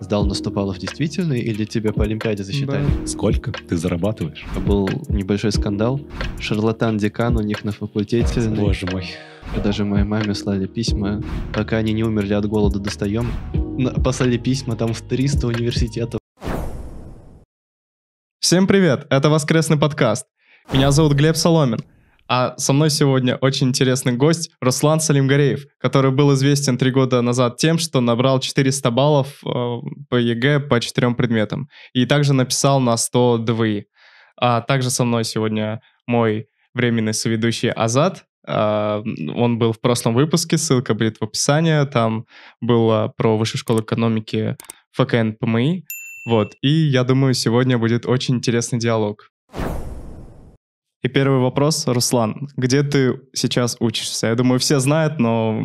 Сдал наступалов действительно или тебя по Олимпиаде засчитали? Да. Сколько ты зарабатываешь? Был небольшой скандал. Шарлатан-декан у них на факультете. Боже мой. Даже моей маме слали письма. Пока они не умерли от голода, достаем. Послали письма там в 300 университетов. Всем привет, это Воскресный подкаст. Меня зовут Глеб Соломин. А со мной сегодня очень интересный гость Руслан Салимгареев, который был известен три года назад тем, что набрал 400 баллов э, по ЕГЭ по четырем предметам и также написал на 100 ДВИ. А также со мной сегодня мой временный соведущий Азат. А, он был в прошлом выпуске, ссылка будет в описании. Там было про Высшую школу экономики ФКН ПМИ. Вот, и я думаю, сегодня будет очень интересный диалог. И первый вопрос, Руслан, где ты сейчас учишься? Я думаю, все знают, но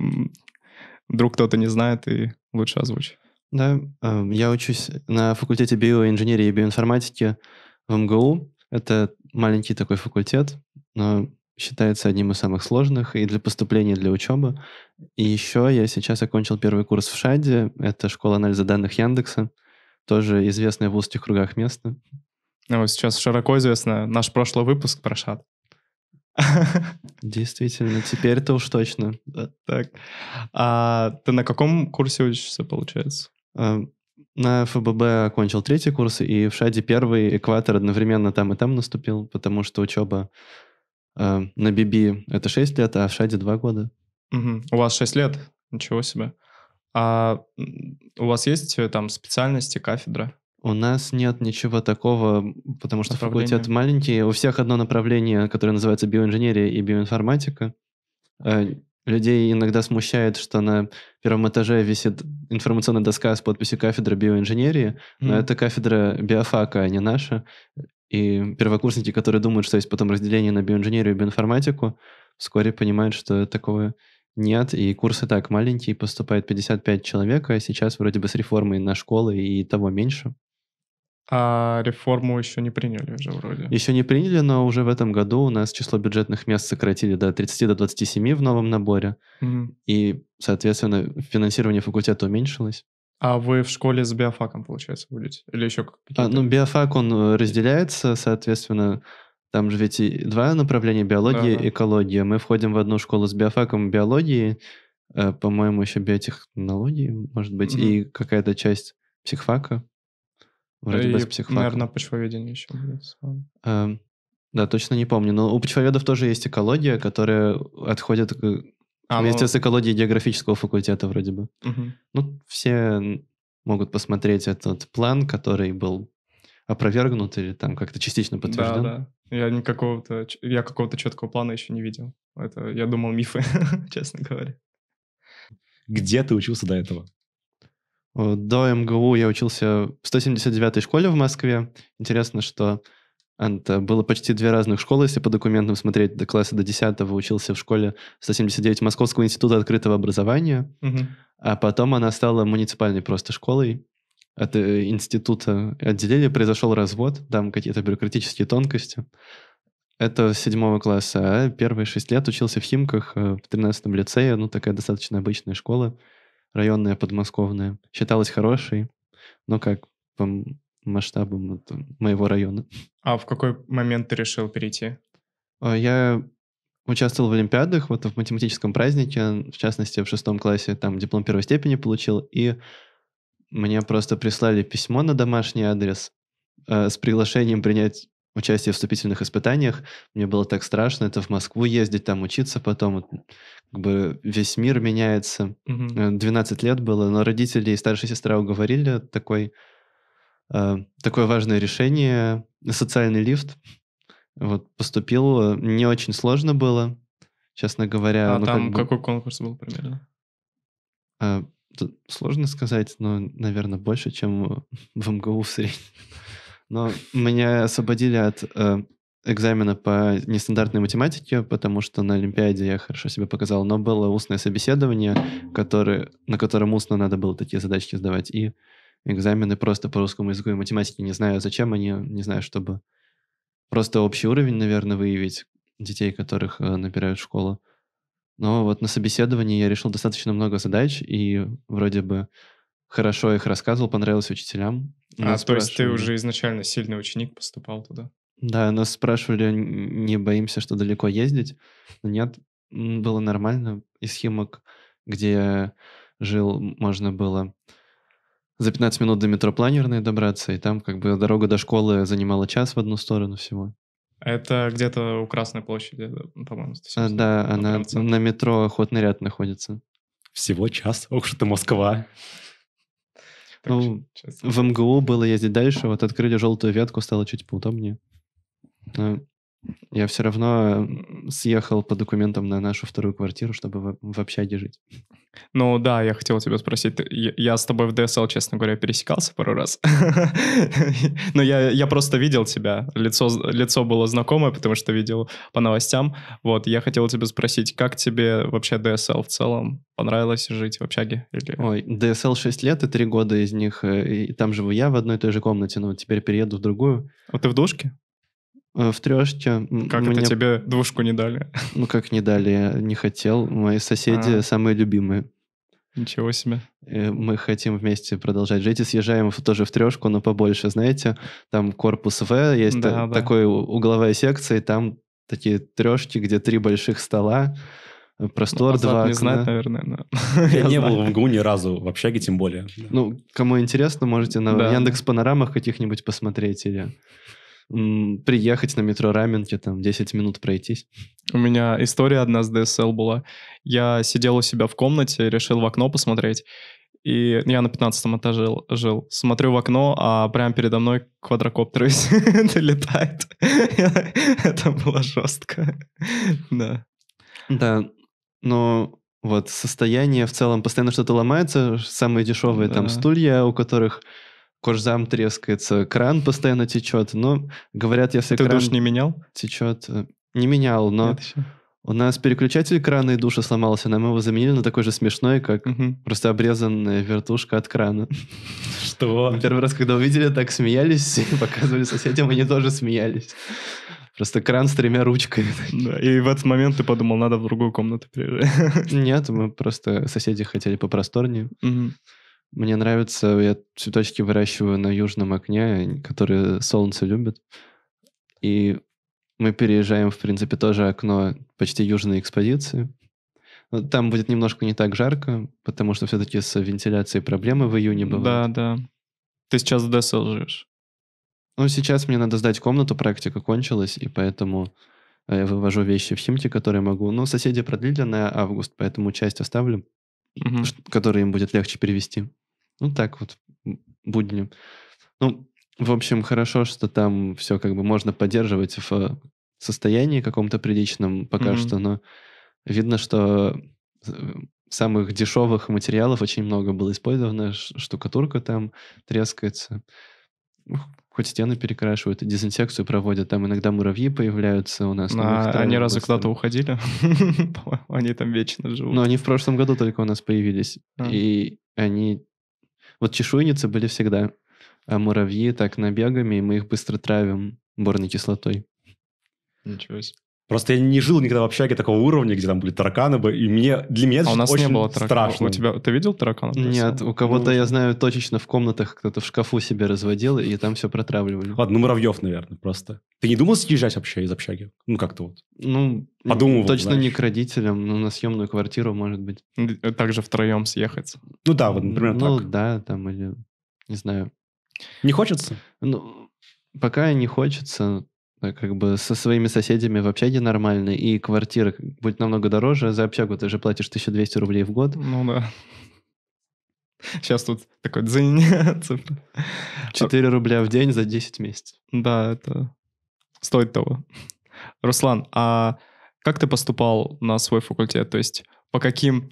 вдруг кто-то не знает, и лучше озвучь. Да, э, я учусь на факультете биоинженерии и биоинформатики в МГУ. Это маленький такой факультет, но считается одним из самых сложных и для поступления, и для учебы. И еще я сейчас окончил первый курс в ШАДе. Это школа анализа данных Яндекса. Тоже известная в узких кругах место. Ну, сейчас широко известно наш прошлый выпуск про шат. Действительно, теперь это уж точно. Да. Так. А ты на каком курсе учишься, получается? Э, на ФББ окончил третий курс, и в ШАДе первый экватор одновременно там и там наступил, потому что учеба э, на Биби это 6 лет, а в ШАДе 2 года. Угу. У вас 6 лет? Ничего себе. А у вас есть э, там специальности, кафедра? У нас нет ничего такого, потому что факультет маленький. У всех одно направление, которое называется биоинженерия и биоинформатика. Э, людей иногда смущает, что на первом этаже висит информационная доска с подписью кафедры биоинженерии, но mm. это кафедра биофака, а не наша. И первокурсники, которые думают, что есть потом разделение на биоинженерию и биоинформатику, вскоре понимают, что такого нет, и курсы так маленькие, поступает 55 человек, а сейчас вроде бы с реформой на школы и того меньше. А реформу еще не приняли уже вроде. Еще не приняли, но уже в этом году у нас число бюджетных мест сократили до 30 до 27 в новом наборе. Угу. И, соответственно, финансирование факультета уменьшилось. А вы в школе с биофаком, получается, будете? Или еще а, какие-то? А, ну, биофак, он э, разделяется, соответственно, там же ведь и два направления, биология и экология. Мы входим в одну школу с биофаком биологии, э, по-моему, еще биотехнологии, может быть, mm-hmm. и какая-то часть психфака. Вроде и, без психфака. Наверное, почвоведение еще. Эм, да, точно не помню. Но у почвоведов тоже есть экология, которая отходит а, ну вместе ну... с экологией географического факультета вроде бы. Угу. Ну, все могут посмотреть этот план, который был опровергнут или там как-то частично подтвержден. Да, да. Я никакого-то, я какого-то четкого плана еще не видел. Это, я думал, мифы, честно говоря. Где ты учился до этого? Э, до МГУ я учился в 179-й школе в Москве. Интересно, что это было почти две разных школы, если по документам смотреть, до класса до 10 учился в школе 179 Московского института открытого образования, угу. а потом она стала муниципальной просто школой. От э, института отделили, произошел развод, там какие-то бюрократические тонкости. Это седьмого класса, а первые шесть лет учился в Химках, э, в 13-м лицее, ну такая достаточно обычная школа районная подмосковная считалась хорошей, но как по масштабам моего района. А в какой момент ты решил перейти? А, я участвовал в Олимпиадах, вот в математическом празднике, в частности, в шестом классе, там диплом первой степени получил, и мне просто прислали письмо на домашний адрес э, с приглашением принять участие в вступительных испытаниях. Мне было так страшно. Это в Москву ездить, там учиться потом. Как бы весь мир меняется. Угу. 12 э, лет было, но родители и старшая сестра уговорили такой, э, такое важное решение. Социальный лифт. Вот поступил. Э, не очень сложно было, честно говоря. А ну, там как бы... какой конкурс был примерно? Э, сложно сказать, но, наверное, больше, чем в МГУ в среднем. Но меня освободили от э, экзамена по нестандартной математике, потому что на Олимпиаде я хорошо себя показал, но было устное собеседование, который, на котором устно надо было такие задачки сдавать, и экзамены просто по русскому языку и математике. Не знаю, зачем они, не знаю, чтобы просто общий уровень, наверное, выявить детей, которых э, набирают в школу. Но вот на собеседовании я решил достаточно много задач, и вроде бы хорошо их рассказывал, понравилось учителям, а, то спрашивали. есть ты уже изначально сильный ученик поступал туда? Да, нас спрашивали, не боимся, что далеко ездить. Но нет, было нормально. Из Химок, где я жил, можно было за 15 минут до метро планерной добраться, и там как бы дорога до школы занимала час в одну сторону всего. Это где-то у Красной площади, э, по-моему. А, да, она на метро охотный ряд находится. Всего час? Ох, что ты Москва короче, ну, в МГУ было ездить дальше, вот открыли желтую ветку, стало чуть поудобнее. Но а, я все равно съехал по документам на нашу вторую квартиру, чтобы в, в общаге жить. Ну да, я хотел тебя спросить. Я с тобой в DSL, честно говоря, пересекался пару раз. Но я, я просто видел тебя. Лицо, лицо было знакомое, потому что видел по новостям. Вот, я хотел тебя спросить, как тебе вообще DSL в целом? Понравилось жить в общаге? Или... Ой, DSL 6 лет и 3 года из них. Э, и там живу я в одной и той же комнате, но теперь перееду в другую. А ты в душке? Э, в трешке. Как меня... это тебе двушку не дали? Ну, как не дали, я не хотел. Мои соседи а. самые любимые. Ничего себе. Э, мы хотим вместе продолжать жить и съезжаем тоже в трешку, но побольше, знаете. Там корпус В, есть да, та- да. такой угловая секция, и там такие трешки, где три больших стола, э, ну, простор, ну, два окна. не знает, наверное, но... Я, я не был в МГУ ни разу, в общаге тем более. Ну, кому интересно, можете на да. Яндекс Панорамах каких-нибудь посмотреть или приехать на метро раменке там 10 минут пройтись. У меня история одна с DSL была. Я сидел у себя в комнате, решил в окно посмотреть. И я на 15 этаже жил, жил. Смотрю в окно, а прямо передо мной квадрокоптер летает. Это было жестко. Да. Да, но вот состояние в целом постоянно что-то ломается. Самые дешевые там стулья, у которых кожзам трескается, кран постоянно течет. Но говорят, если Ты кран... душ не менял? Течет. Э, не менял, но... Нет еще. У нас переключатель крана и душа сломался, нам его заменили на такой же смешной, как угу. просто обрезанная вертушка от крана. Что? Мы первый раз, когда увидели, так смеялись и показывали соседям, они тоже смеялись. Просто кран с тремя ручками. Да, и в этот момент ты подумал, надо в другую комнату переезжать. Нет, мы просто соседи хотели попросторнее. Угу. Мне нравится, я цветочки выращиваю на южном окне, которые солнце любит. И мы переезжаем, в принципе, тоже окно почти южной экспозиции. Но э, там будет немножко не так жарко, потому что все-таки с вентиляцией проблемы в июне бывают. Да, да. Ты сейчас в ДСЛ живешь? Ну, сейчас мне надо сдать комнату, практика кончилась, и поэтому э, я вывожу вещи в химте, которые могу. Ну, соседи продлили на август, поэтому часть оставлю, угу. который им будет легче перевести. Ну, так вот, будни. Ну, в общем, хорошо, что там все как бы можно поддерживать в э, состоянии каком-то приличном пока mm-hmm. что, но видно, что э, самых дешевых материалов очень много было использовано, штукатурка там трескается, ну, хоть стены перекрашивают, и дезинсекцию проводят, там иногда муравьи появляются у нас. А, они разве куда-то уходили? Они там вечно живут. Но они в прошлом году только у нас появились, а. и они вот чешуйницы были всегда, а муравьи так набегами, и мы их быстро травим борной кислотой. Ничего себе. Просто я не жил никогда в общаге такого уровня, где там были тараканы, бы, и мне, для меня это а у нас очень не было тараканов. страшно. У тебя, ты видел тараканов? Нет, у кого-то, ну, я знаю, точечно в комнатах кто-то в шкафу себе разводил, и там все протравливали. Ладно, ну муравьев, наверное, просто. Ты не думал съезжать вообще из общаги? Ну, как-то вот. Ну, Подумывал, точно знаешь. не к родителям, но ну, на съемную квартиру, может быть. Э, также втроем съехать. Ну да, вот, например, Ну так. да, там или, не знаю. Не хочется? Ну, пока не хочется, Э, как бы со своими соседями в общаге нормально, и квартира будет намного дороже. За общагу ты же платишь 1200 рублей в год. Ну да. Сейчас тут такой дзынь. 4 типа. рубля в день за 10 месяцев. Да, это стоит того. Руслан, а как ты поступал на свой факультет? То есть по каким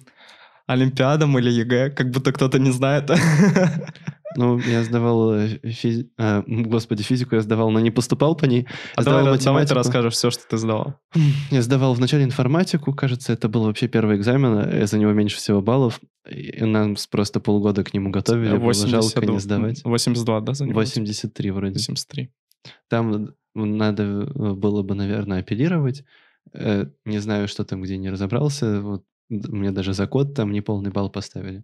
олимпиадам или ЕГЭ? Как будто кто-то не знает. Ну, я сдавал, э, физи... а, э, господи, физику я сдавал, но не поступал по ней. А сдавал давай, математику. давай ты расскажешь все, что ты сдавал. Я сдавал вначале информатику, кажется, это был вообще первый экзамен, э, я за него меньше всего баллов, и нас просто полгода к нему готовили, 80, было жалко не сдавать. 82, да, за него? 83 вроде. 83. Там надо было бы, наверное, апеллировать. Не знаю, что там, где не разобрался. Вот мне даже за код там неполный балл поставили.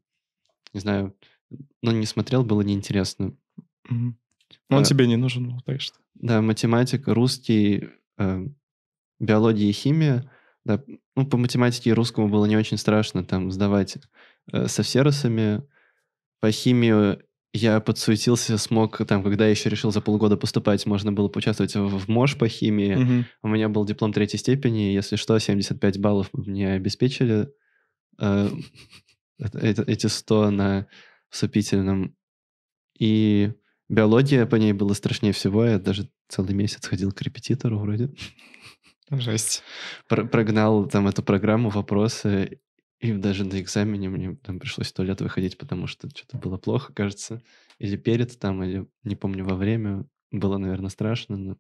Не знаю, но ну, не смотрел, было неинтересно. Угу. он а, тебе не нужен был, так что. Да, математика, русский, э, биология и химия. Да, ну, по математике и русскому было не очень страшно там сдавать э, со сервисами. По химии я подсуетился, смог, там, когда я еще решил за полгода поступать, можно было поучаствовать в, в МОЖ по химии. Угу. У меня был диплом третьей степени, если что, 75 баллов мне обеспечили. Э, эти 100 на с Опитиным. И биология по ней была страшнее всего. Я даже целый месяц ходил к репетитору вроде. Жесть. прогнал там эту программу, вопросы. И даже на экзамене мне там пришлось сто лет выходить, потому что что-то было плохо, кажется. Или перед там, или не помню, во время. Было, наверное, страшно, но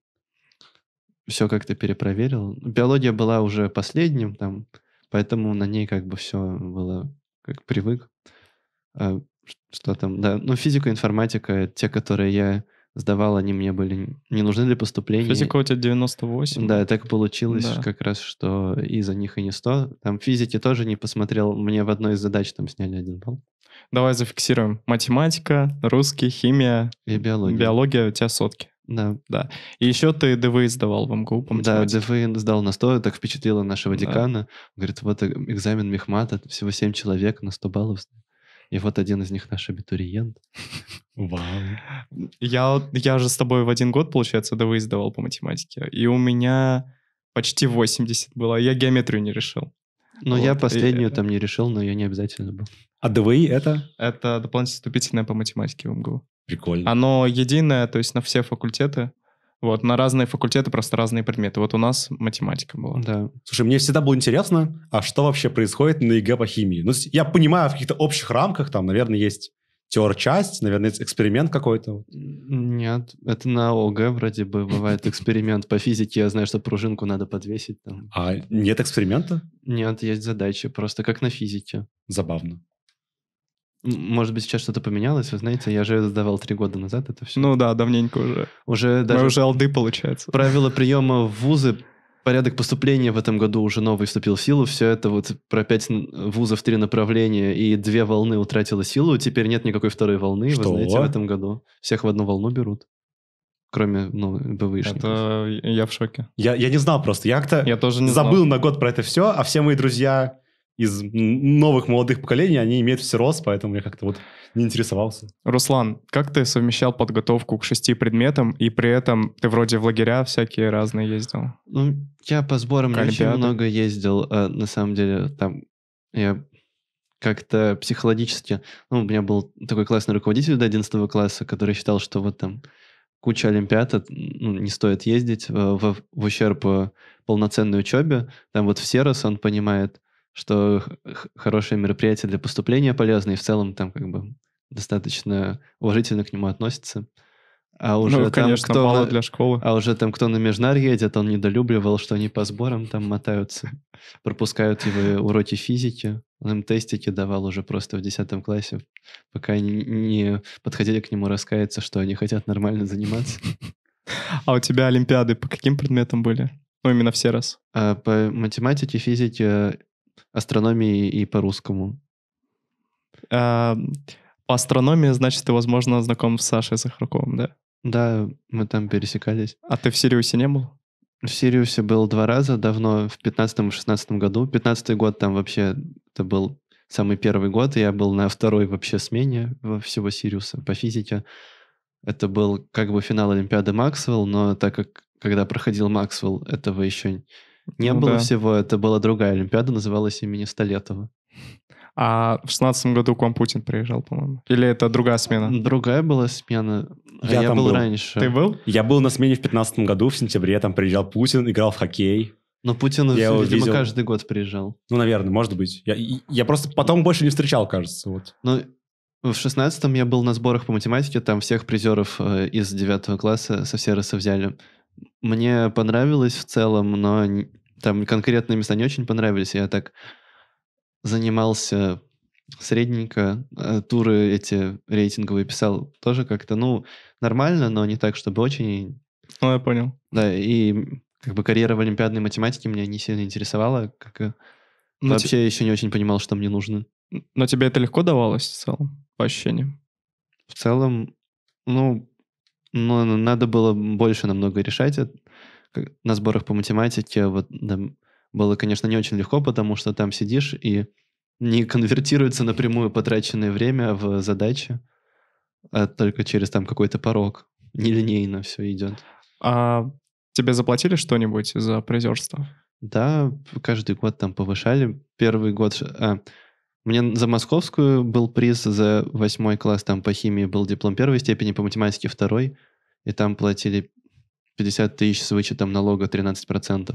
все как-то перепроверил. Биология была уже последним там, поэтому на ней как бы все было как привык. А что там, да. Ну, физика, информатика, те, которые я сдавал, они мне были не нужны для поступления. Физика у тебя 98. Да, так получилось да. как раз, что и за них и не 100. Там физики тоже не посмотрел, мне в одной из задач там сняли один балл. Давай зафиксируем. Математика, русский, химия. И биология. Биология у тебя сотки. Да. да. И еще ты ДВ сдавал в МГУ по математике. Да, ДВ сдал на 100, так впечатлило нашего декана. Он говорит, вот э, экзамен мехмата, всего 7 человек на 100 баллов. И вот один из них наш абитуриент. Вау. Я, я же с тобой в один год, получается, до выезда давал по математике. И у меня почти 80 было. Я геометрию не решил. Ну, вот. я последнюю и... Э, там не решил, но ее не обязательно был. А ДВИ это? Это дополнительное вступительное по математике в МГУ. Прикольно. Оно единое, то есть на все факультеты. Вот, на разные факультеты просто разные предметы. Вот у нас математика была. Да. Слушай, мне всегда было интересно, а что вообще происходит на ЕГЭ по химии? Ну, я понимаю, в каких-то общих рамках там, наверное, есть теор-часть, наверное, эксперимент какой-то. Нет, это на ОГЭ вроде бы бывает эксперимент по физике. Я знаю, что пружинку надо подвесить. Там. А нет эксперимента? Нет, есть задачи, просто как на физике. Забавно. Может быть, сейчас что-то поменялось. Вы знаете, я же сдавал три года назад это все. Ну да, давненько уже. Уже даже... Мы уже алды, получается. Правила приема в вузы, порядок поступления в этом году уже новый вступил в силу. Все это вот про пять вузов, три направления и две волны утратило силу. Теперь нет никакой второй волны, что? вы знаете, в этом году. Всех в одну волну берут кроме ну, БВшников. Это я в шоке. Я, я не знал просто. Я как-то я тоже не забыл знал. на год про это все, а все мои друзья из новых молодых поколений, они имеют все рост, поэтому я как-то вот не интересовался. Руслан, как ты совмещал подготовку к шести предметам, и при этом ты вроде в лагеря всякие разные ездил? Ну, я по сборам не очень много ездил, а, на самом деле, там я как-то психологически... Ну, у меня был такой классный руководитель до 11 класса, который считал, что вот там куча олимпиад, ну, не стоит ездить в, э, в, в ущерб э, полноценной учебе. Там вот в Серос он понимает, что хорошее мероприятие для поступления полезно, и в целом там как бы достаточно уважительно к нему относятся. А ну, уже ну, там, кто на... для школы. А уже там, кто на Межнар едет, он недолюбливал, что они по сборам там мотаются. Пропускают его уроки физики. Он им тестики давал уже просто в 10 классе, пока они не подходили к нему раскаяться, что они хотят нормально заниматься. А у тебя олимпиады по каким предметам были? Ну, именно все раз. по математике, физике астрономии и по-русскому? А, по астрономии, значит, ты, возможно, знаком с Сашей Сахарковым, да? Да, мы там пересекались. А ты в Сириусе не был? В Сириусе был два раза давно, в 15 и 16 году. 15 год там вообще, это был самый первый год, я был на второй вообще смене всего Сириуса по физике. Это был как бы финал Олимпиады Максвелл, но так как когда проходил Максвелл, этого еще не ну, было да. всего, это была другая Олимпиада, называлась имени Столетова. А в шестнадцатом году к вам Путин приезжал, по-моему. Или это другая смена? Другая была смена. А я, я там был, был раньше. Ты был? Я был на смене в пятнадцатом году, в сентябре. Там приезжал Путин, играл в хоккей. Но Путин, я видимо, видел. каждый год приезжал. Ну, наверное, может быть. Я, я просто потом больше не встречал, кажется. Вот. Ну, в шестнадцатом я был на сборах по математике. Там всех призеров э, из девятого класса со все взяли. Мне понравилось в целом, но там конкретные места не очень понравились. Я так занимался средненько. Э, туры эти рейтинговые писал тоже как-то, ну, нормально, но не так, чтобы очень. Ну, я понял. Да, и как бы карьера в олимпиадной математике меня не сильно интересовала, как но вообще те... еще не очень понимал, что мне нужно. Но тебе это легко давалось в целом, по ощущениям? В целом, ну, но надо было больше намного решать. На сборах по математике вот, да, было, конечно, не очень легко, потому что там сидишь и не конвертируется напрямую потраченное время в задачи, а только через там какой-то порог. Нелинейно все идет. А тебе заплатили что-нибудь за призерство? Да, каждый год там повышали. Первый год... А, мне за московскую был приз за восьмой класс, там по химии был диплом первой степени, по математике второй, и там платили 50 тысяч с вычетом налога 13%.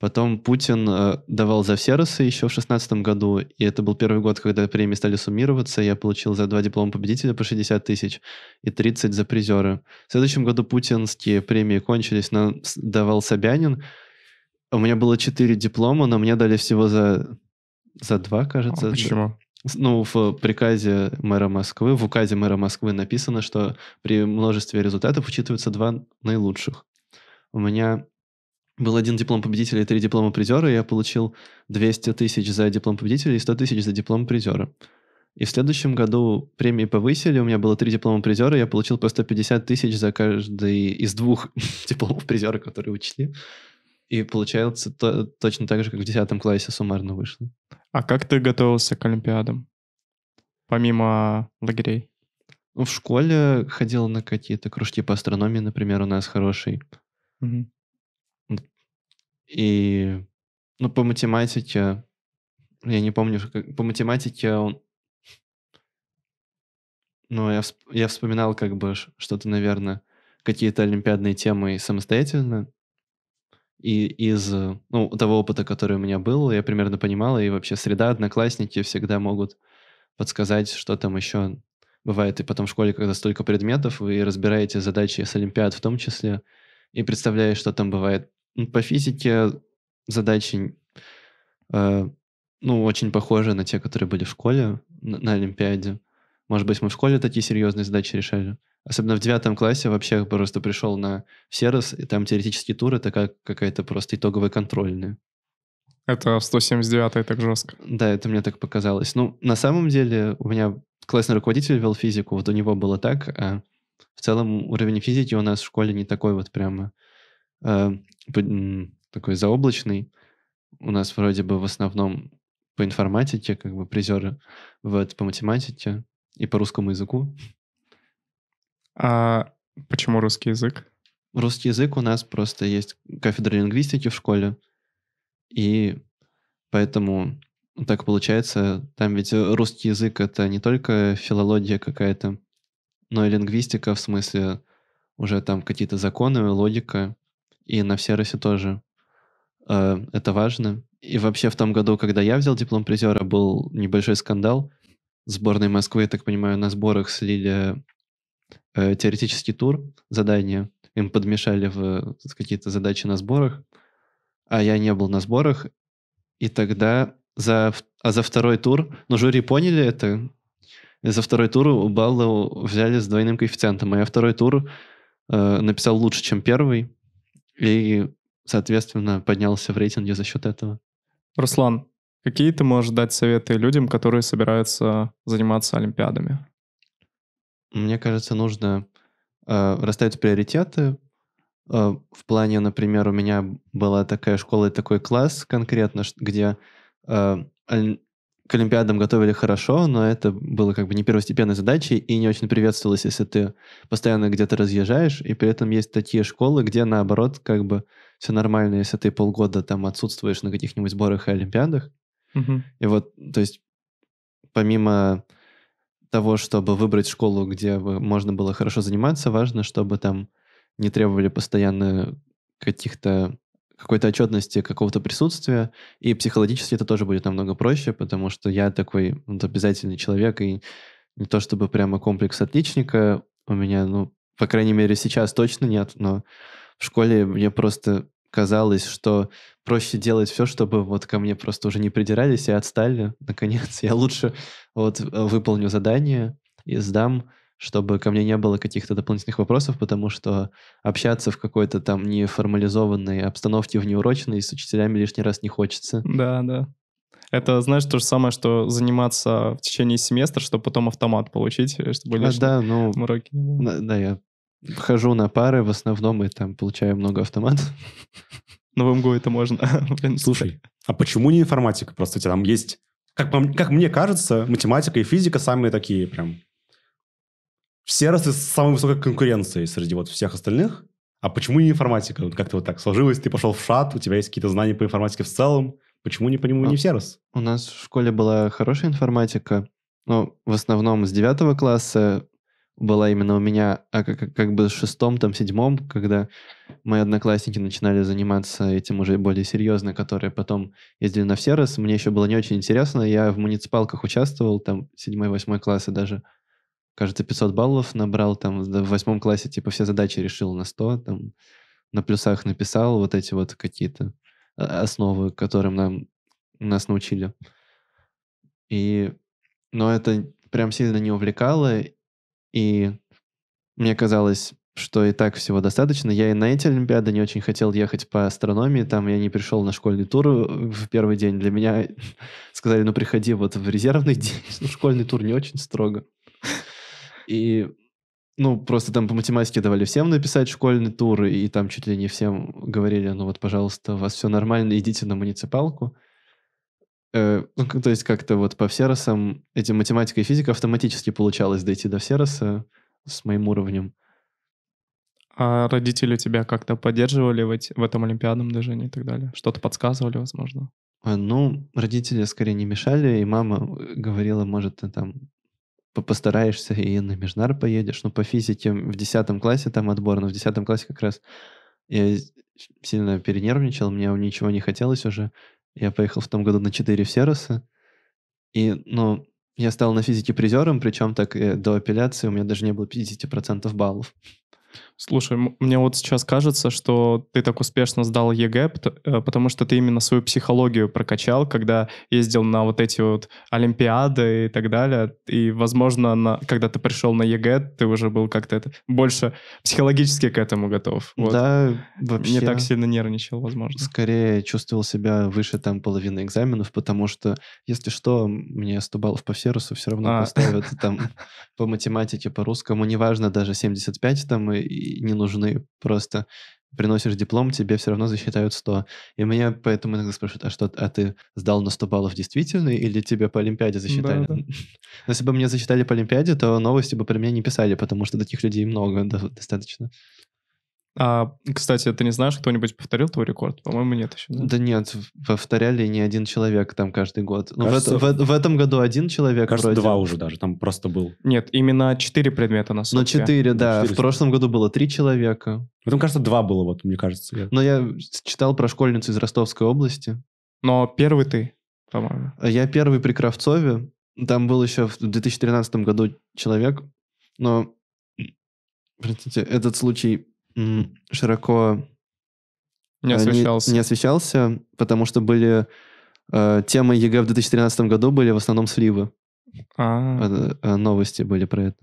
Потом Путин э, давал за все расы еще в шестнадцатом году, и это был первый год, когда премии стали суммироваться. Я получил за два диплома победителя по 60 тысяч и 30 за призеры. В следующем году путинские премии кончились, но давал Собянин. У меня было 4 диплома, но мне дали всего за за два, кажется. А почему? Ну, в приказе мэра Москвы, в указе мэра Москвы написано, что при множестве результатов учитываются два наилучших. У меня был один диплом победителя и три диплома призера, и я получил 200 тысяч за диплом победителя и 100 тысяч за диплом призера. И в следующем году премии повысили, у меня было три диплома призера, я получил по 150 тысяч за каждый из двух дипломов призера, которые учли. И получается то, точно так же, как в 10 классе суммарно вышло. А как ты готовился к Олимпиадам? Помимо лагерей? Ну, в школе ходил на какие-то кружки по астрономии, например, у нас хороший. Угу. И, ну, по математике, я не помню, как, по математике он... Ну, я, всп... я вспоминал как бы что-то, наверное, какие-то олимпиадные темы самостоятельно, и из э, ну, того опыта, который у меня был, я примерно понимала, и вообще среда, одноклассники всегда могут подсказать, что там еще бывает. И потом в школе, когда столько предметов, вы разбираете задачи с Олимпиад в том числе, и представляете, что там бывает. По физике задачи э, ну, очень похожи на те, которые были в школе, на, на Олимпиаде. Может быть, мы в школе такие серьезные задачи решали. Особенно в девятом классе вообще просто пришел на сервис, и там теоретические туры, это как какая-то просто итоговая контрольная. Это 179 так жестко. Да, это мне так показалось. Ну, на самом деле, у меня классный руководитель вел физику, вот у него было так, а в целом уровень физики у нас в школе не такой вот прямо э, такой заоблачный. У нас вроде бы в основном по информатике, как бы призеры, вот, по математике и по русскому языку. А почему русский язык? Русский язык у нас просто есть кафедра лингвистики в школе, и поэтому так получается. Там ведь русский язык — это не только филология какая-то, но и лингвистика, в смысле уже там какие-то законы, логика, и на сервисе тоже. Э, это важно. И вообще в том году, когда я взял диплом призера, был небольшой скандал. Сборной Москвы, я так понимаю, на сборах слили э, теоретический тур, задание. Им подмешали в какие-то задачи на сборах, а я не был на сборах. И тогда за, а за второй тур, ну, жюри поняли это, и за второй тур баллы взяли с двойным коэффициентом. А я второй тур э, написал лучше, чем первый, и, соответственно, поднялся в рейтинге за счет этого. Руслан, какие ты можешь дать советы людям, которые собираются заниматься Олимпиадами? Мне кажется, нужно э, расставить приоритеты. Э, в плане, например, у меня была такая школа и такой класс конкретно, где э, к Олимпиадам готовили хорошо, но это было как бы не первостепенной задачей и не очень приветствовалось, если ты постоянно где-то разъезжаешь, и при этом есть такие школы, где наоборот как бы все нормально, если ты полгода там отсутствуешь на каких-нибудь сборах и Олимпиадах. Угу. И вот, то есть помимо того, чтобы выбрать школу, где можно было хорошо заниматься, важно, чтобы там не требовали постоянно каких-то какой-то отчетности, какого-то присутствия, и психологически это тоже будет намного проще, потому что я такой вот, обязательный человек, и не то чтобы прямо комплекс отличника у меня, ну, по крайней мере, сейчас точно нет, но в школе мне просто казалось, что проще делать все, чтобы вот ко мне просто уже не придирались и отстали. Наконец, я лучше вот э, выполню задание и сдам, чтобы ко мне не было каких-то дополнительных вопросов, потому что общаться в какой-то там неформализованной обстановке, в неурочной с учителями лишний раз не хочется. Да, да. Это, знаешь, то же самое, что заниматься в течение семестра, чтобы потом автомат получить, э, чтобы а, лишние да, ну, мороки не было. Да, да, я хожу на пары, в основном и там получаю много автоматов. Но в МГУ это можно. Слушай, а почему не информатика? Просто там есть... Как, как мне кажется, математика и физика самые такие прям... Все разы с самой высокой конкуренцией среди вот всех остальных. А почему не информатика? Вот как-то вот так сложилось, ты пошел в ШАТ, у тебя есть какие-то знания по информатике в целом. Почему не по нему не а все раз? У нас в школе была хорошая информатика, ну, в основном с девятого класса была именно у меня, а как, как бы в шестом, там, седьмом, когда мои одноклассники начинали заниматься этим уже более серьезно, которые потом ездили на все раз. Мне еще было не очень интересно. Я в муниципалках участвовал, там, седьмой, восьмой классы даже, кажется, 500 баллов набрал, там, в восьмом классе, типа, все задачи решил на 100, там, на плюсах написал вот эти вот какие-то а, основы, которым нам, нас научили. И, но это прям сильно не увлекало, и мне казалось, что и так всего достаточно. Я и на эти Олимпиады не очень хотел ехать по астрономии, там я не пришел на школьный тур э, в первый день. Для меня сказали, ну приходи вот в резервный день. Ну, школьный тур не очень строго. И ну, просто там по математике давали всем написать школьный тур, и там чуть ли не всем говорили, ну вот, пожалуйста, у вас все нормально, идите на муниципалку. Э, ну, то есть как-то вот по Всеросам эти математика и физика автоматически получалось дойти до Всероса с моим уровнем. А родители тебя как-то поддерживали в, эти, в этом олимпиадном движении и так далее? Что-то подсказывали, возможно? А, ну, родители скорее не мешали, и мама э, говорила, может, ты там постараешься и на Межнар поедешь. но ну, по физике в 10 классе там отбор, но в 10 классе как раз я сильно перенервничал, мне ничего не хотелось уже. Я поехал в том году на 4 в Сероса. И, ну, я стал на физике призером, причем так э, до апелляции у меня даже не было 50% баллов. Слушай, мне вот сейчас кажется, что ты так успешно сдал ЕГЭ, э, потому что ты именно свою психологию прокачал, когда ездил на вот эти вот олимпиады и так далее. И, возможно, на, когда ты пришел на ЕГЭ, ты уже был как-то это, больше психологически к этому готов. Вот. Да, вообще. Не так сильно нервничал, возможно. Скорее чувствовал себя выше там половины экзаменов, потому что, если что, мне 100 баллов по Серусу все равно а. поставят там по математике, по русскому, неважно, даже 75 там и не нужны. Просто приносишь диплом, тебе все равно засчитают 100. И меня поэтому иногда спрашивают, а что, а ты сдал на 100 баллов действительно, или тебе по Олимпиаде засчитали? Да, да. если бы мне засчитали по Олимпиаде, то новости бы про меня не писали, потому что таких людей много достаточно. А, кстати, ты не знаешь, кто-нибудь повторил твой рекорд? По-моему, нет еще. Да? да нет, повторяли не один человек там каждый год. Кажется, ну, в, в, в этом году один человек кажется, вроде. два уже даже, там просто был. Нет, именно четыре предмета на сутки. Ну, четыре, да. 4, в прошлом году было три человека. Потом, ну, кажется, два было, вот, мне кажется. Я... Но я читал про школьницу из Ростовской области. Но первый ты, по-моему. А я первый при Кравцове. Там был еще в 2013 году человек, но... Простите, этот случай широко не э, освещался. Не, не освещался, потому что были э, темы ЕГЭ в 2013 году были в основном сливы. А. А, новости были про это.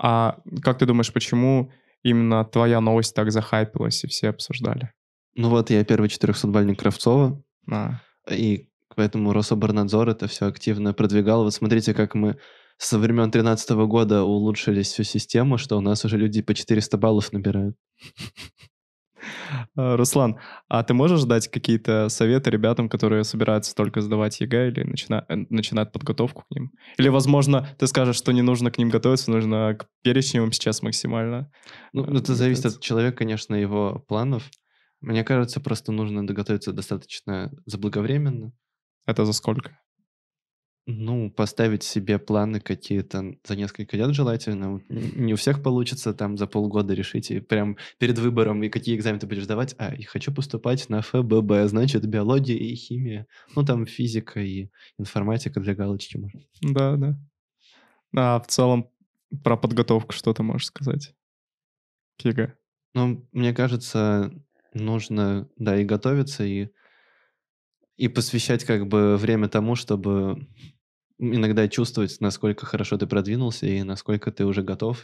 А как ты думаешь, почему именно твоя новость так захайпилась и все обсуждали? Ну вот, я первый четырехсотбальник Кравцова. А. И поэтому Рособорнадзор это все активно продвигал. Вот смотрите, как мы со времен 2013 года улучшились всю систему, что у нас уже люди по 400 баллов набирают. А, Руслан, а ты можешь дать какие-то советы ребятам, которые собираются только сдавать ЕГЭ или начина... Э, начинают подготовку к ним? Или, возможно, ты скажешь, что не нужно к ним готовиться, нужно к перечневым сейчас максимально? Ну, э, ну это зависит от человека, конечно, его планов. Мне кажется, просто нужно доготовиться достаточно заблаговременно. Это за сколько? Ну, поставить себе планы какие-то за несколько лет желательно. Не у всех получится там за полгода решить. И прям перед выбором, и какие экзамены ты будешь давать. А, и хочу поступать на ФББ, значит, биология и химия. Ну, там физика и информатика для галочки. Может. Да, да. А в целом про подготовку что ты можешь сказать? Кига. Ну, мне кажется, нужно, да, и готовиться, и и посвящать как бы время тому, чтобы иногда чувствовать, насколько хорошо ты продвинулся и насколько ты уже готов,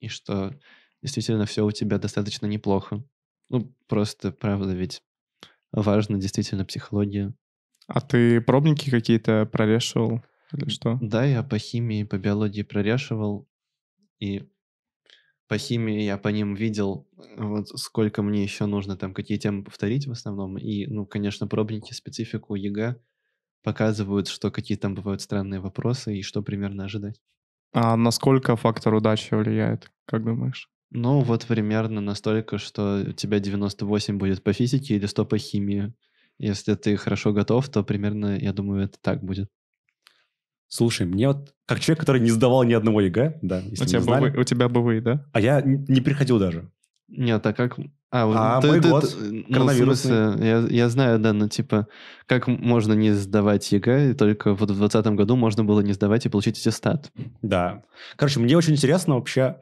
и что действительно все у тебя достаточно неплохо. Ну, просто, правда, ведь важна действительно психология. А ты пробники какие-то прорешивал или что? Да, я по химии, по биологии прорешивал, и по химии я по ним видел, э, вот сколько мне еще нужно там, какие темы повторить в основном, и, ну, конечно, пробники, специфику ЕГЭ — показывают, что какие там бывают странные вопросы и что примерно ожидать. А насколько фактор удачи влияет, как думаешь? Ну, вот примерно настолько, что у тебя 98 будет по физике или 100 по химии. Если ты хорошо готов, то примерно, я думаю, это так будет. Слушай, мне вот, как человек, который не сдавал ни одного ЕГЭ, да, если у тебя, знали, бывы, у тебя БВИ, да? А я не приходил даже. Нет, а как а, вот а ты, мой ты, год ты, ну, коронавирусный. Ну, смысле, я, я знаю, да, но ну, типа, как можно не сдавать ЕГЭ, и только вот в 2020 году можно было не сдавать и получить аттестат. Да. Короче, мне очень интересно вообще,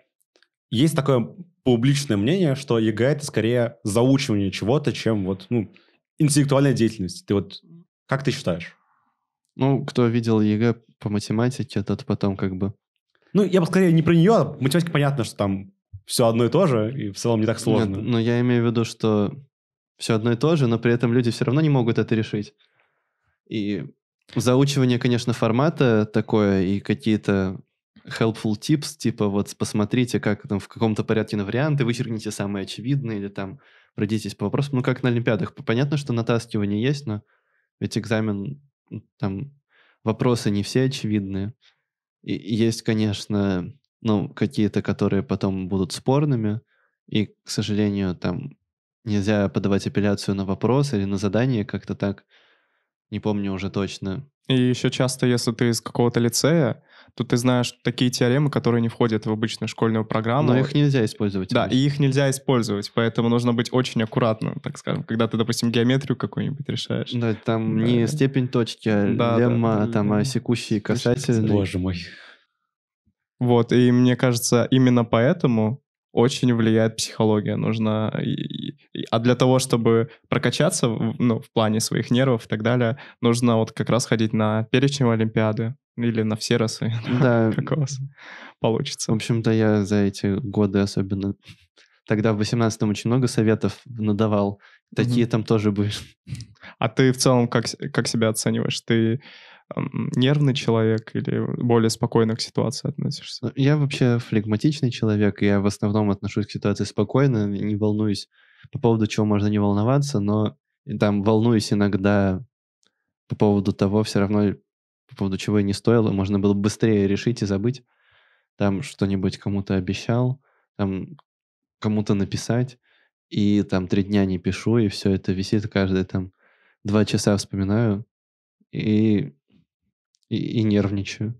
есть такое публичное мнение, что ЕГЭ это скорее заучивание чего-то, чем вот, ну, интеллектуальная деятельность. Ты вот, как ты считаешь? Ну, кто видел ЕГЭ по математике, тот потом как бы... Ну, я бы скорее не про нее, а математика понятно, что там все одно и то же, и в целом не так сложно. Нет, ну, но я имею в виду, что все одно и то же, но при этом люди все равно не могут это решить. И заучивание, конечно, формата такое, и какие-то helpful tips, типа вот посмотрите, как там в каком-то порядке на варианты, вычеркните самые очевидные, или там пройдитесь по вопросам, ну как на Олимпиадах. Понятно, что натаскивание есть, но ведь экзамен, там вопросы не все очевидные. И есть, конечно, ну, какие-то, которые потом будут спорными, и, к сожалению, там нельзя подавать апелляцию на вопрос или на задание как-то так, не помню уже точно. И еще часто, если ты из какого-то лицея, то ты знаешь такие теоремы, которые не входят в обычную школьную программу. Но их нельзя использовать. Да, и их нельзя использовать, поэтому нужно быть очень аккуратным, так скажем, когда ты, допустим, геометрию какую-нибудь решаешь. Да, там да. не степень точки, а да, лемма, а да, там, да. а секущие касательные. Боже мой. Вот, и мне кажется, именно поэтому очень влияет психология. Нужно... А для того, чтобы прокачаться ну, в плане своих нервов и так далее, нужно вот как раз ходить на перечень Олимпиады или на все расы. Да. Как у вас получится. В общем-то, я за эти годы особенно... Тогда в 18-м очень много советов надавал. Такие mm-hmm. там тоже были. А ты в целом как, как себя оцениваешь? Ты нервный человек или более спокойно к ситуации относишься? Ну, я вообще флегматичный человек, я в основном отношусь к ситуации спокойно, не волнуюсь по поводу чего можно не волноваться, но там волнуюсь иногда по поводу того, все равно по поводу чего и не стоило, можно было быстрее решить и забыть, там что-нибудь кому-то обещал, там кому-то написать, и там три дня не пишу, и все это висит каждые там два часа вспоминаю, и и, и нервничаю.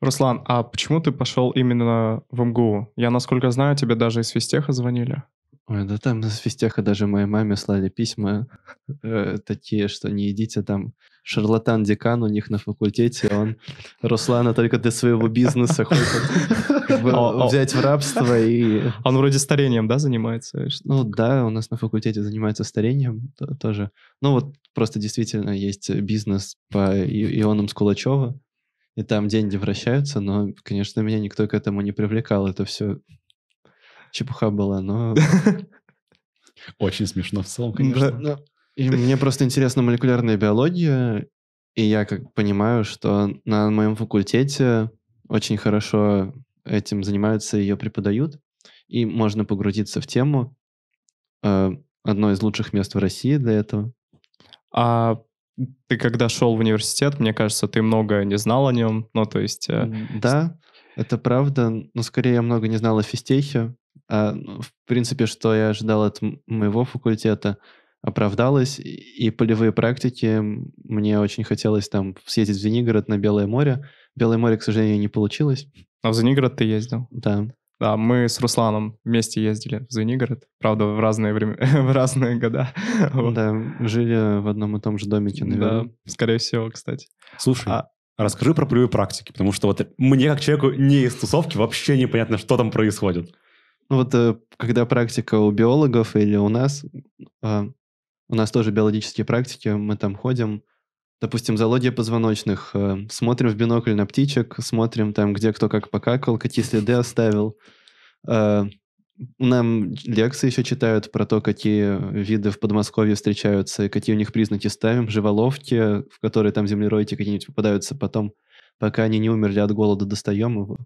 Руслан, а почему ты пошел именно в МГУ? Я, насколько знаю, тебе даже из физтеха звонили. Ой, да там на свистяха даже моей маме слали письма э, такие, что не идите там. Шарлатан-декан у них на факультете, он Руслана только для своего бизнеса хочет взять в рабство и... Он вроде старением, да, занимается? Ну да, у нас на факультете занимается старением тоже. Ну вот просто действительно есть бизнес по ионам Скулачева, и там деньги вращаются, но, конечно, меня никто к этому не привлекал. Это все чепуха была, но... Очень смешно в целом, конечно. И мне просто интересна молекулярная биология, и я как понимаю, что на моем факультете очень хорошо этим занимаются, ее преподают, и можно погрузиться в тему. Э, одно из лучших мест в России для этого. А ты когда шел в университет, мне кажется, ты много не знал о нем, ну то есть... Э, да, это правда, но скорее я много не знал о физтехе, а, ну, в принципе, что я ожидал от моего факультета, оправдалось, и полевые практики мне очень хотелось там съездить в Звенигород на Белое море. Белое море, к сожалению, не получилось. А в Звенигород ты ездил? Да. Да, мы с Русланом вместе ездили в Звенигород, правда, в разные время, в разные года. Да, жили в одном и том же домике, наверное. Да, скорее всего, кстати. Слушай, а... расскажи про полевые практики, потому что вот мне, как человеку не из тусовки, вообще непонятно, что там происходит. Ну, вот э, когда практика у биологов или у нас, а, у нас тоже биологические практики, мы там ходим, допустим, зоология позвоночных, э, смотрим в бинокль на птичек, смотрим там, где кто как покакал, какие следы оставил. Э, нам лекции еще читают про то, какие виды в Подмосковье встречаются какие у них признаки ставим, живоловки, в которые там землеройки какие-нибудь попадаются потом пока они не умерли от голода, достаем его,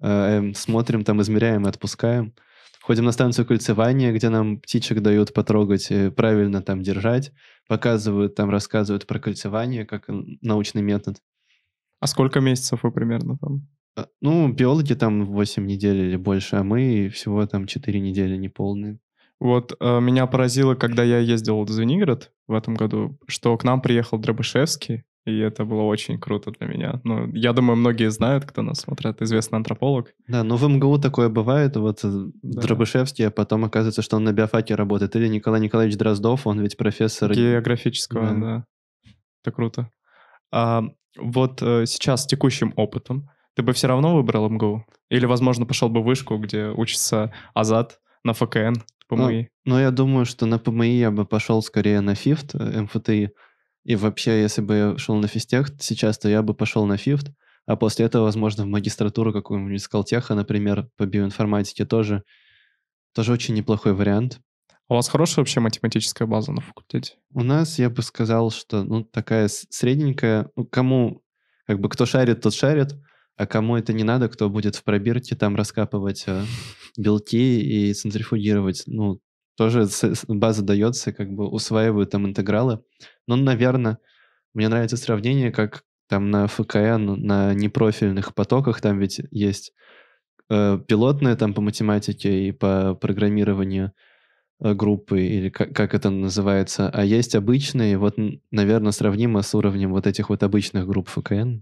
э, эм, смотрим, там измеряем и отпускаем. Ходим на станцию кольцевания, где нам птичек дают потрогать, э, правильно там держать, показывают, там рассказывают про кольцевание как научный метод. А сколько месяцев вы примерно там? Э, ну, биологи там 8 недель или больше, а мы всего там 4 недели неполные. Вот э, меня поразило, когда я ездил в Звенигород в этом году, что к нам приехал Дробышевский, и это было очень круто для меня. Ну, я думаю, многие знают, кто нас смотрят, известный антрополог. Да, но в МГУ такое бывает. Вот э, да. Дробышевский, а потом оказывается, что он на биофаке работает. Или Николай Николаевич Дроздов, он ведь профессор... Географического, да. да. Это круто. А вот э, сейчас с текущим опытом ты бы все равно выбрал МГУ? Или, возможно, пошел бы в вышку, где учится Азат на ФКН, ПМИ? Ну, ну я думаю, что на ПМИ я бы пошел скорее на ФИФТ, э, МФТИ, и вообще, если бы я шел на физтех сейчас, то я бы пошел на фифт, а после этого, возможно, в магистратуру какую-нибудь скалтеха, например, по биоинформатике тоже, тоже очень неплохой вариант. А у вас хорошая вообще математическая база на факультете? У нас, я бы сказал, что ну, такая средненькая. Ну, кому, как бы, кто шарит, тот шарит. А кому это не надо, кто будет в пробирке там раскапывать э, белки и центрифугировать, ну, тоже база дается, как бы усваивают там интегралы. Но, наверное, мне нравится сравнение, как там на ФКН, на непрофильных потоках, там ведь есть э, пилотные там по математике и по программированию э, группы, или как, как это называется, а есть обычные, вот, наверное, сравнимо с уровнем вот этих вот обычных групп ФКН.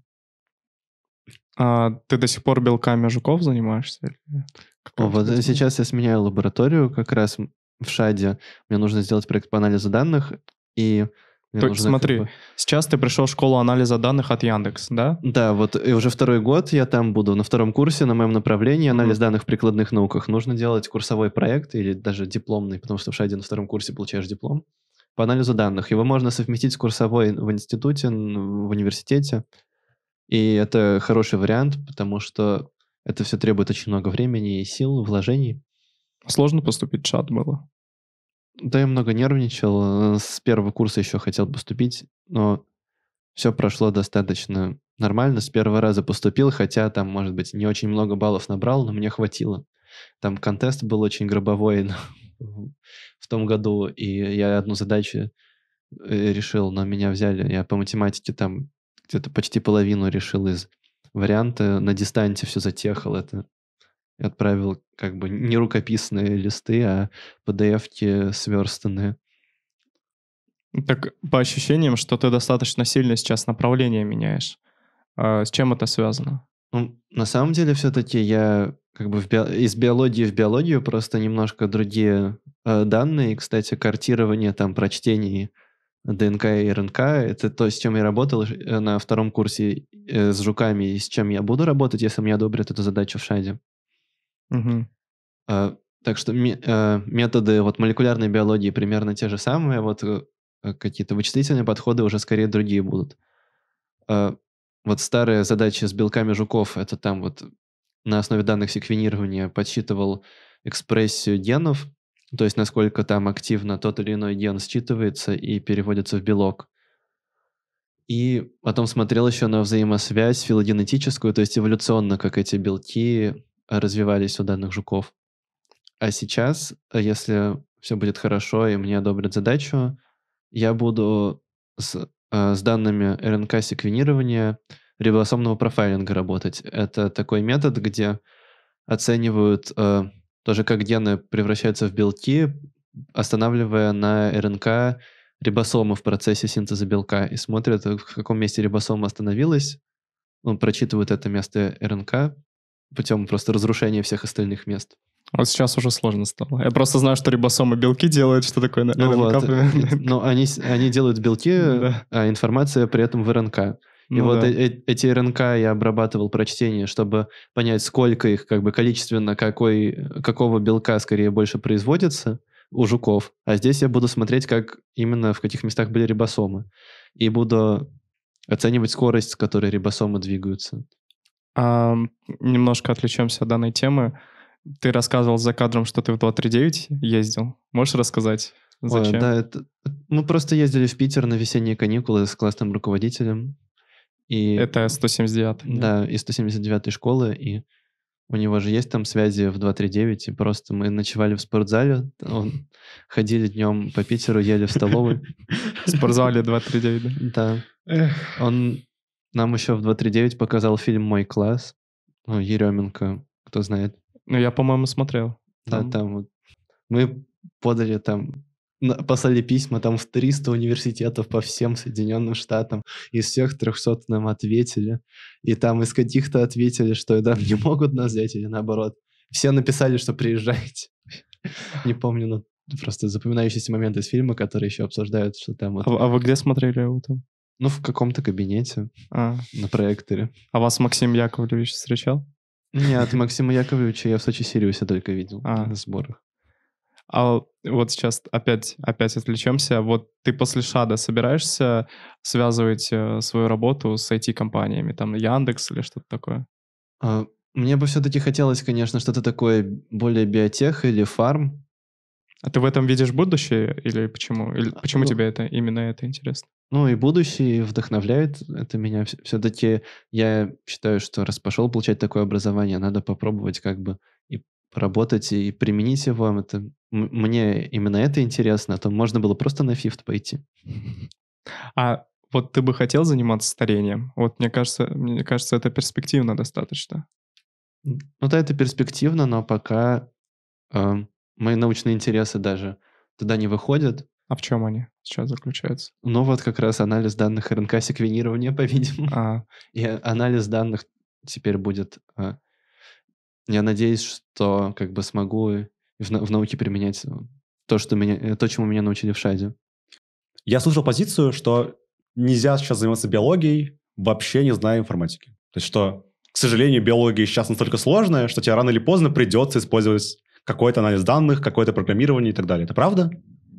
А ты до сих пор белками жуков занимаешься? вот э, сейчас я сменяю лабораторию, как раз в шаде, мне нужно сделать проект по анализу данных, и то смотри, как бы... сейчас ты пришел в школу анализа данных от Яндекс, да? Да, вот и уже второй год я там буду, на втором курсе, на моем направлении, анализ mm-hmm. данных в прикладных науках. Нужно делать курсовой проект или даже дипломный, потому что в ШАДе на втором курсе получаешь диплом по анализу данных. Его можно совместить с курсовой в институте, в университете. И это хороший вариант, потому что это все требует очень много времени и сил, вложений. Сложно поступить в чат было? Да, я много нервничал. Э, с первого курса еще хотел поступить, но все прошло достаточно нормально. С первого раза поступил, хотя там, может быть, не очень много баллов набрал, но мне хватило. Там контест был очень гробовой в том году, и я одну задачу э, решил, но меня взяли. Я по математике там где-то почти половину решил из варианта. На дистанте все затехал. Это отправил как бы не рукописные листы, а PDF-ки сверстанные. Ну, так по ощущениям, что ты достаточно сильно сейчас направление меняешь. А с чем это связано? Ну, на самом деле все-таки я как бы би... из биологии в биологию просто немножко другие э, данные. Кстати, картирование там прочтений ДНК и РНК — это то, с чем я работал э, на втором курсе э, с жуками, и с чем я буду работать, если мне одобрят эту задачу в ШАДе. Угу. А, так что э, методы вот молекулярной биологии примерно те же самые, вот э, какие-то вычислительные подходы уже скорее другие будут. Вот старые задачи с белками жуков, это там вот на основе данных секвенирования подсчитывал экспрессию генов, то есть насколько там активно тот или иной ген считывается и переводится в белок. И потом смотрел еще на взаимосвязь филогенетическую, то есть эволюционно, как эти белки развивались у данных жуков. А сейчас, э, если все будет хорошо и мне одобрят задачу, я буду с, э, с данными РНК-секвенирования рибосомного профайлинга работать. Это такой метод, где оценивают э, тоже, как гены превращаются в белки, останавливая на РНК рибосомы в процессе синтеза белка и смотрят, в каком месте рибосома остановилась, он ну, прочитывает это место РНК путем просто разрушения всех остальных мест. Вот сейчас уже сложно стало. Я просто знаю, что рибосомы белки делают, что такое ну РНК. Вот. Но они, они делают белки, да. а информация при этом в РНК. И ну, вот да. Э, э эти РНК я обрабатывал прочтение, чтобы понять, сколько их, как бы количественно, какой, какого белка скорее больше производится у жуков. А здесь я буду смотреть, как именно в каких местах были рибосомы. И буду оценивать скорость, с которой рибосомы двигаются. А, немножко отвлечемся от данной темы. Ты рассказывал за кадром, что ты в 239 ездил. Можешь рассказать? Зачем? Ой, да, это... мы просто ездили в Питер на весенние каникулы с классным руководителем. И... Это 179. Да, да, из 179 школы. И у него же есть там связи в 239, и просто мы ночевали в спортзале, он, ходили днем по Питеру, ели в столовой. В спортзале 239, да? Да. Он нам еще в 239 показал фильм «Мой класс». Ну, Еременко, кто знает. Ну, я, по-моему, смотрел. Да, там, там вот. Мы подали там послали письма там в 300 университетов по всем Соединенным Штатам. Из всех 300 нам ответили. И там из каких-то ответили, что там не могут нас взять или наоборот. Все написали, что приезжайте. Не помню, но просто запоминающиеся моменты из фильма, которые еще обсуждают, что там... А, а вы где смотрели его там? Ну, в каком-то кабинете А. на проекторе. А вас Максим Яковлевич встречал? Нет, Максима Яковлевича я в Сочи Сириусе только видел А. на сборах. А вот сейчас опять, опять отвлечемся. Вот ты после ШАДа собираешься связывать э, свою работу с IT-компаниями, там Яндекс или что-то такое? А, Мне бы все-таки хотелось, конечно, что-то такое более биотех или фарм. А ты в этом видишь будущее или почему? Или а, почему ну, тебе это именно это интересно? Ну и будущее вдохновляет это меня. Все-таки я считаю, что раз пошел получать такое образование, надо попробовать как бы и поработать, и применить его. Это, мне именно это интересно, а то можно было просто на фифт пойти. А вот ты бы хотел заниматься старением? Вот мне кажется, мне кажется, это перспективно достаточно. Ну да, это перспективно, но пока э, мои научные интересы даже туда не выходят, а в чем они сейчас заключаются? Ну вот как раз анализ данных РНК-секвенирования, по-видимому. А. И анализ данных теперь будет... Э, я надеюсь, что как бы смогу в, науке применять э, то, что меня, э, то, чему меня научили в ШАДе. Я слышал позицию, что нельзя сейчас заниматься биологией, вообще не зная информатики. То есть что, к сожалению, биология сейчас настолько сложная, что тебе рано или поздно придется использовать какой-то анализ данных, какое-то программирование и так далее. Это правда?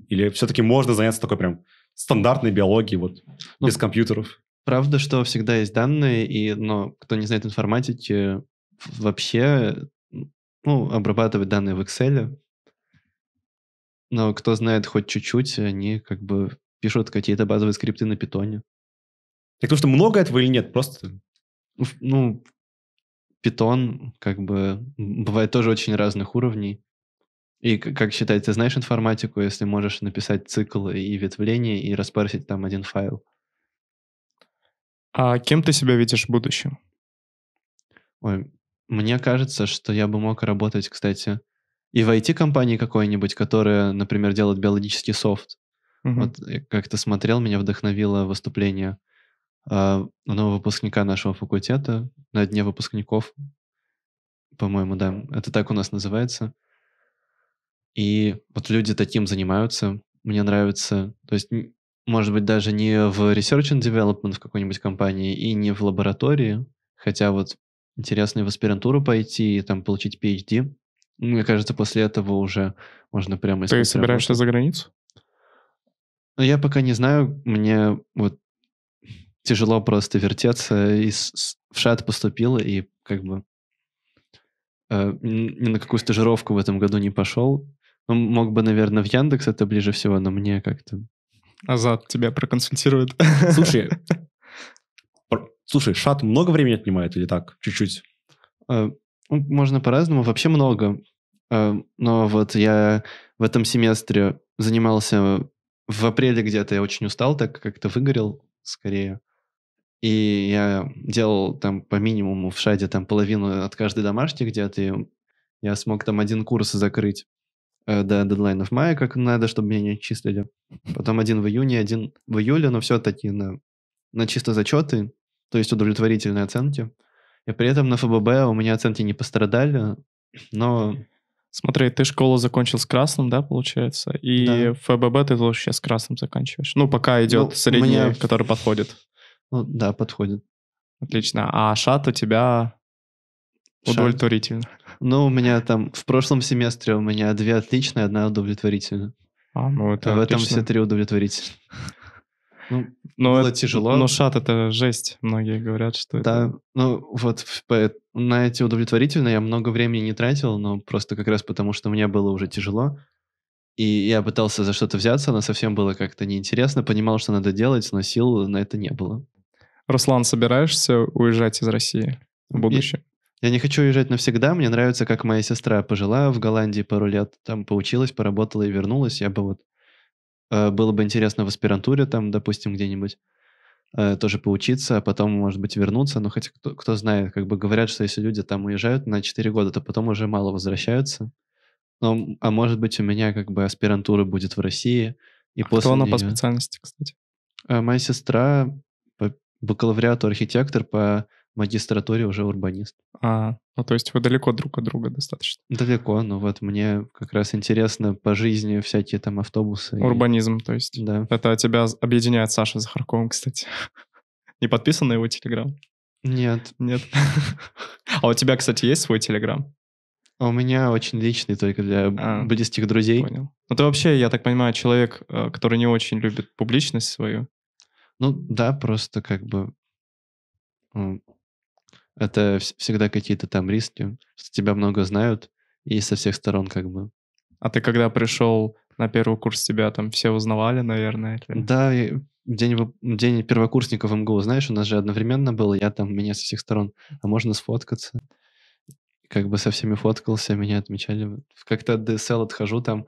Или все-таки можно заняться такой прям стандартной биологией, вот, ну, без компьютеров? Правда, что всегда есть данные, и, но кто не знает информатики, вообще, ну, обрабатывать данные в Excel, но кто знает хоть чуть-чуть, они как бы пишут какие-то базовые скрипты на питоне. Так то что много этого или нет? Просто... Ну, ну, питон, как бы, бывает тоже очень разных уровней. И как считать, ты знаешь информатику, если можешь написать цикл и ветвление и распарсить там один файл? А кем ты себя видишь в будущем? Ой, мне кажется, что я бы мог работать, кстати, и в IT-компании какой-нибудь, которая, например, делает биологический софт. Угу. Вот э, как-то смотрел, меня вдохновило выступление э, выпускника нашего факультета на дне выпускников, по-моему, да. Это так у нас называется. И вот люди таким занимаются, мне нравится. То есть, может быть, даже не в research and development в какой-нибудь компании и не в лаборатории, хотя вот интересно и в аспирантуру пойти и там получить PhD. Мне кажется, после этого уже можно прямо искать Ты собираешься работу. за границу? Ну, я пока не знаю. Мне вот тяжело просто вертеться. И в шат поступила, и как бы э, ни на какую стажировку в этом году не пошел. Ну, мог бы, наверное, в Яндекс это ближе всего, но мне как-то... Азат тебя проконсультирует. Слушай, слушай, шат много времени отнимает или так? Чуть-чуть? Э, ну, можно по-разному, вообще много. Э, но вот я в этом семестре занимался в апреле где-то, я очень устал, так как-то выгорел скорее. И я делал там по минимуму в шаде там половину от каждой домашней где-то, и я смог там один курс закрыть. Э, до дедлайнов мая, как надо, чтобы меня не отчислили. Потом один в июне, один в июле, но все-таки на, на чисто зачеты, то есть удовлетворительные оценки. И при этом на ФББ у меня оценки не пострадали, но... Смотри, ты школу закончил с красным, да, получается? И да. ФББ ты тоже сейчас с красным заканчиваешь? Ну, пока идет ну, средний, меня... который подходит. Ну, да, подходит. Отлично. А шат у тебя удовлетворительно. Шат. Ну, у меня там в прошлом семестре у меня две отличные, одна удовлетворительная. А, ну это а В этом все три удовлетворительные. Ну, но ну, было это, тяжело. Но шат — это жесть. Многие говорят, что да, это... ну вот на эти удовлетворительные я много времени не тратил, но просто как раз потому, что мне было уже тяжело. И я пытался за что-то взяться, но совсем было как-то неинтересно. Понимал, что надо делать, но сил на это не было. Руслан, собираешься уезжать из России в будущем? Я не хочу уезжать навсегда, мне нравится, как моя сестра пожила в Голландии пару лет, там поучилась, поработала и вернулась. Я бы вот... Э, было бы интересно в аспирантуре там, допустим, где-нибудь э, тоже поучиться, а потом, может быть, вернуться. Но хотя кто, кто знает, как бы говорят, что если люди там уезжают на 4 года, то потом уже мало возвращаются. Но а может быть, у меня как бы аспирантура будет в России. И а после кто она нее... по специальности, кстати? Э, моя сестра по бакалавриату архитектор, по в магистратуре уже урбанист. А, ну то есть вы далеко друг от друга достаточно. Далеко, но вот мне как раз интересно по жизни всякие там автобусы. Урбанизм, и... то есть. Да. Это тебя объединяет Саша Захарковым, кстати. Не подписан на его телеграм? Нет. Нет. А у тебя, кстати, есть свой телеграм? А у меня очень личный, только для а, близких друзей. Понял. Ну ты вообще, я так понимаю, человек, э, который не очень любит публичность свою. Ну да, просто как бы это всегда какие-то там риски, что тебя много знают и со всех сторон как бы. А ты когда пришел на первый курс, тебя там все узнавали, наверное? Или... Да, и день, день первокурсников МГУ, знаешь, у нас же одновременно было, я там, меня со всех сторон, а можно сфоткаться? Как бы со всеми фоткался, меня отмечали. Как-то от DSL отхожу там,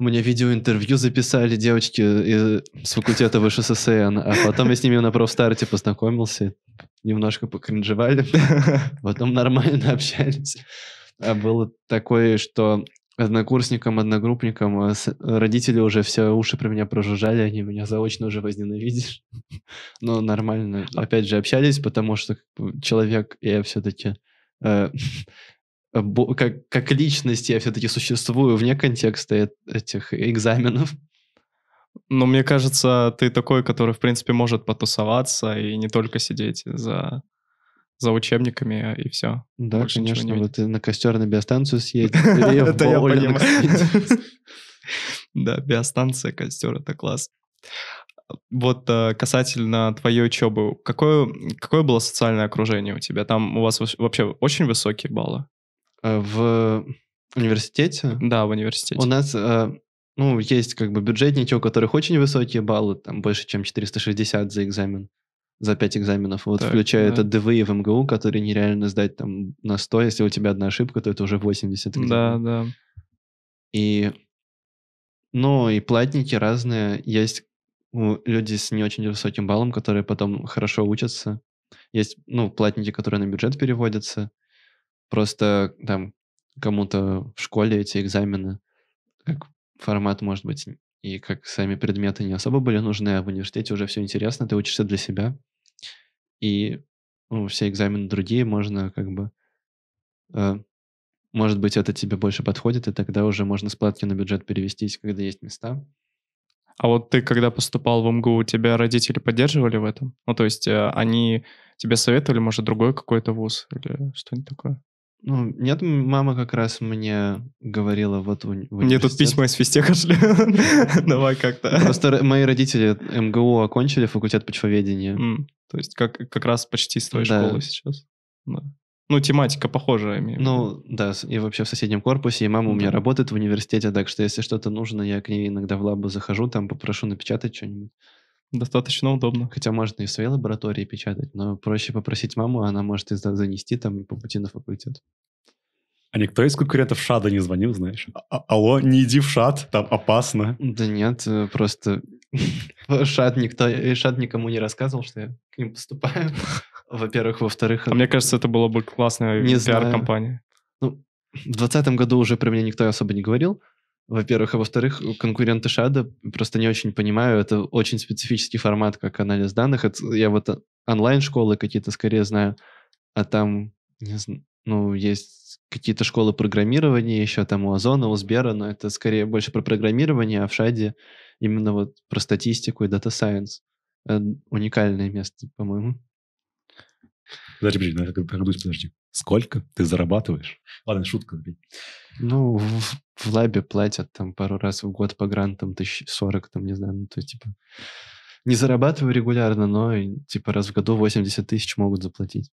у меня видеоинтервью записали девочки из, э, с факультета ВШСН, а потом я с ними на профстарте познакомился, немножко покринжевали, потом нормально общались. А было такое, что однокурсникам, одногруппникам а родители уже все уши про меня прожужжали, они меня заочно уже возненавидели. Но нормально, опять же, общались, потому что человек я все-таки э, Э, как, как личность я все-таки существую вне контекста этих экзаменов. Но мне кажется, ты такой, который, в принципе, может потусоваться и не только сидеть за, за учебниками и все. Да, Больше конечно, вот ты на костер на биостанцию съедешь, Это я понимаю. Да, биостанция, костер, это класс. Вот э, касательно твоей учебы, какое, какое было социальное окружение у тебя? Там у вас вообще очень высокие баллы? Э, в университете. Да, в университете. У нас э, ну, есть как бы бюджетники, у которых очень высокие баллы, там больше, чем 460 за экзамен, за 5 экзаменов. Вот так, включая да. это ДВИ в МГУ, которые нереально сдать там на 100, если у тебя одна ошибка, то это уже 80 экзамен. Да, да. И, ну, и платники разные. Есть ну, люди с не очень высоким баллом, которые потом хорошо учатся. Есть, ну, платники, которые на бюджет переводятся. Просто там кому-то в школе эти экзамены, как формат, может быть, и как сами предметы не особо были нужны, а в университете уже все интересно, ты учишься для себя. И ну, все экзамены другие, можно как бы... Э, может быть, это тебе больше подходит, и тогда уже можно с платки на бюджет перевестись, когда есть места. А вот ты, когда поступал в МГУ, тебя родители поддерживали в этом? Ну, то есть э, они тебе советовали, может, другой какой-то вуз или что-нибудь такое? Ну, нет, мама как раз мне говорила, вот у Мне тут письма из физтеха шли. Давай как-то. Ну, просто мои родители МГУ окончили факультет почвоведения. То есть как, как раз почти с твоей школы сейчас. Ну, тематика похожая. Имею ну, да, и вообще в соседнем корпусе, и мама да. у меня работает в университете, так что если что-то нужно, я к ней иногда в лабу захожу, там попрошу напечатать что-нибудь. Достаточно удобно. Хотя можно и в своей лаборатории печатать, но проще попросить маму, она может и занести там по пути на факультет. А никто из конкурентов Шада а не звонил, знаешь? А, а Алло, не иди в Шад, там опасно. Да нет, э, просто Шад, никто, э, Шад никому не рассказывал, что я к ним поступаю. Во-первых, во-вторых... А э, мне кажется, это было бы классная пиар-компания. Ну, в двадцатом году уже про меня никто особо не говорил, во-первых. А во-вторых, конкуренты Шада просто не очень понимаю. Это очень специфический формат, как анализ данных. Это, я вот онлайн-школы какие-то скорее знаю, а там, не знаю, ну, есть какие-то школы программирования еще там у Озона, у Сбера, но это скорее больше про программирование, а в Шаде именно вот про статистику и дата сайенс. Э, уникальное место, по-моему. Подожди, подожди, прокрутись, подожди. Сколько ты зарабатываешь? Ладно, шутка. Ну, в, в лабе платят там пару раз в год по грантам, тысяч сорок, там, не знаю, ну, то есть, типа, не зарабатываю регулярно, но, типа, раз в году 80 тысяч могут заплатить.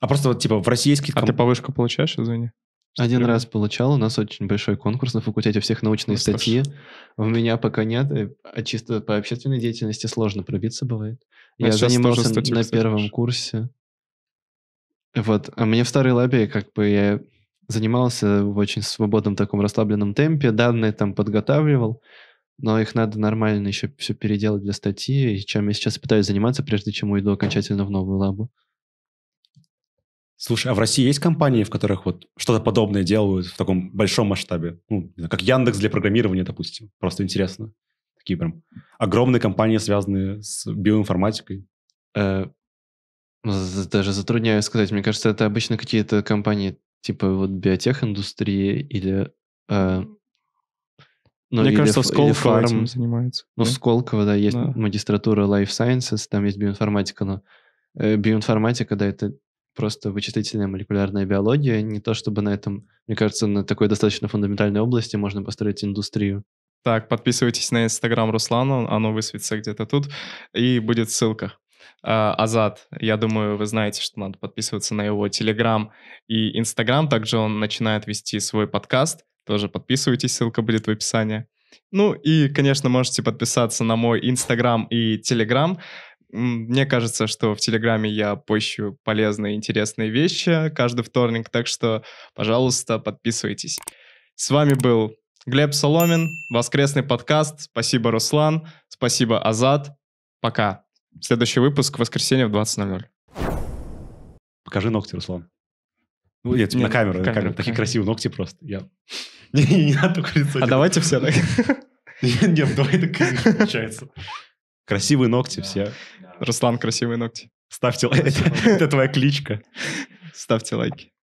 А просто вот, типа, в России есть какие А ты повышку получаешь, извини? Один Прямо? раз получал, у нас очень большой конкурс на факультете всех научные ну, статьи. Что? У меня пока нет, э, а чисто по общественной деятельности сложно пробиться бывает. Но а Я занимался на первом пишешь. курсе. Вот. А мне в старой лабе как бы я занимался в очень свободном таком расслабленном темпе, данные там подготавливал, но их надо нормально еще все переделать для статьи, чем я сейчас пытаюсь заниматься, прежде чем уйду окончательно в новую лабу. Слушай, а в России есть компании, в которых вот что-то подобное делают в таком большом масштабе? Ну, как Яндекс для программирования, допустим. Просто интересно. Такие прям огромные компании, связанные с биоинформатикой. Э, даже затрудняюсь сказать. Мне кажется, это обычно какие-то компании типа вот биотехиндустрии или... Э, ну, Мне или, кажется, в Сколково фарм. этим занимается. Ну, да? в Сколково, да, есть да. магистратура Life Sciences, там есть биоинформатика, но э, биоинформатика, да, это просто вычислительная молекулярная биология. Не то чтобы на этом, мне кажется, на такой достаточно фундаментальной области можно построить индустрию. Так, подписывайтесь на инстаграм Руслана, оно высветится где-то тут, и будет ссылка. А, Азат, я думаю, вы знаете, что надо подписываться на его Телеграм и Инстаграм. Также он начинает вести свой подкаст. Тоже подписывайтесь, ссылка будет в описании. Ну и, конечно, можете подписаться на мой Инстаграм и Телеграм. Мне кажется, что в Телеграме я пощу полезные, интересные вещи каждый вторник, так что, пожалуйста, подписывайтесь. С вами был Глеб Соломин, воскресный подкаст. Спасибо, Руслан. Спасибо, Азат. Пока. Следующий выпуск в воскресенье в 20.00. Покажи ногти, Руслан. Ну, я тебе на камеру, на камеру. Такие красивые ногти просто. Я... Не, не, не надо только лицо. А давайте все так. Нет, давай так получается. Красивые ногти все. Руслан, красивые ногти. Ставьте лайки. Это твоя кличка. Ставьте лайки.